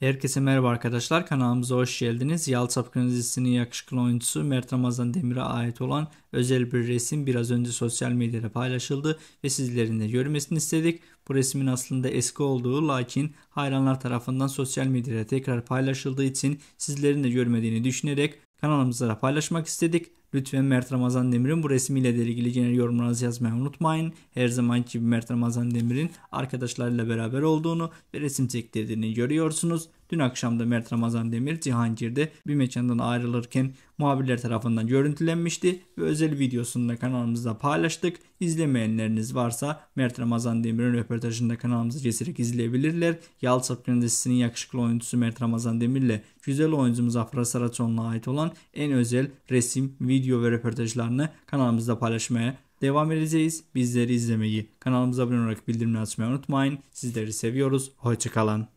Herkese merhaba arkadaşlar kanalımıza hoş geldiniz. Yal Sapkın yakışıklı oyuncusu Mert Ramazan Demir'e ait olan özel bir resim biraz önce sosyal medyada paylaşıldı ve sizlerin de görmesini istedik. Bu resmin aslında eski olduğu lakin hayranlar tarafından sosyal medyada tekrar paylaşıldığı için sizlerin de görmediğini düşünerek kanalımızda paylaşmak istedik. Lütfen Mert Ramazan Demir'in bu resmiyle de ilgili genel yorumlarınızı yazmayı unutmayın. Her zaman gibi Mert Ramazan Demir'in arkadaşlarıyla beraber olduğunu ve resim çektirdiğini görüyorsunuz. Dün akşam da Mert Ramazan Demir Cihangir'de bir mekandan ayrılırken muhabirler tarafından görüntülenmişti ve özel videosunu da kanalımızda paylaştık. İzlemeyenleriniz varsa Mert Ramazan Demir'in röportajında kanalımızı geçerek izleyebilirler. Yalçın Prensesi'nin yakışıklı oyuncusu Mert Ramazan Demir'le güzel oyuncumuz Afra Saraçoğlu'na ait olan en özel resim, video ve röportajlarını kanalımızda paylaşmaya devam edeceğiz. Bizleri izlemeyi, kanalımıza abone olarak bildirimleri açmayı unutmayın. Sizleri seviyoruz. Hoşçakalın.